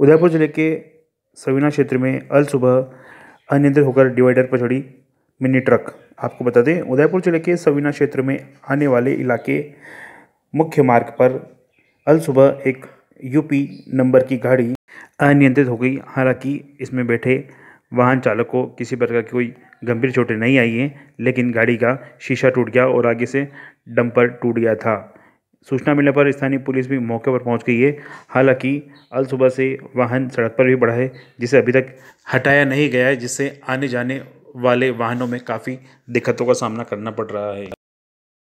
उदयपुर जिले के सवीना क्षेत्र में अल सुबह अनियंत्रित होकर डिवाइडर पर चढ़ी मिनी ट्रक आपको बता दें उदयपुर जिले के सवीना क्षेत्र में आने वाले इलाके मुख्य मार्ग पर अल सुबह एक यूपी नंबर की गाड़ी अनियंत्रित हो गई हालांकि इसमें बैठे वाहन चालक को किसी प्रकार की कोई गंभीर चोटें नहीं आई हैं लेकिन गाड़ी का शीशा टूट गया और आगे से डंपर टूट गया था सूचना मिलने पर स्थानीय पुलिस भी मौके पर पहुंच गई है हालांकि अल सुबह से वाहन सड़क पर भी बढ़ा है जिसे अभी तक हटाया नहीं गया है जिससे आने जाने वाले वाहनों में काफ़ी दिक्कतों का सामना करना पड़ रहा है